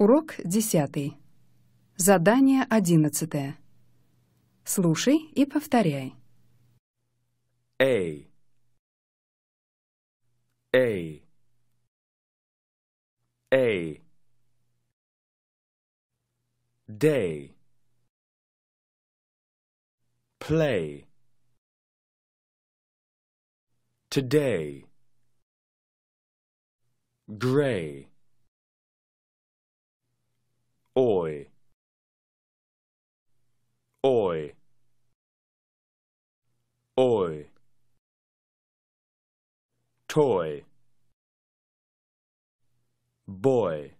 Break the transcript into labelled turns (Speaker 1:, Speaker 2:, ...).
Speaker 1: Урок 10. Задание 11.
Speaker 2: Слушай и повторяй.
Speaker 3: Эй.
Speaker 4: Эй. Эй. Day. Play. Today. Gray. Oi. Oi. Oi. Toy. Boy.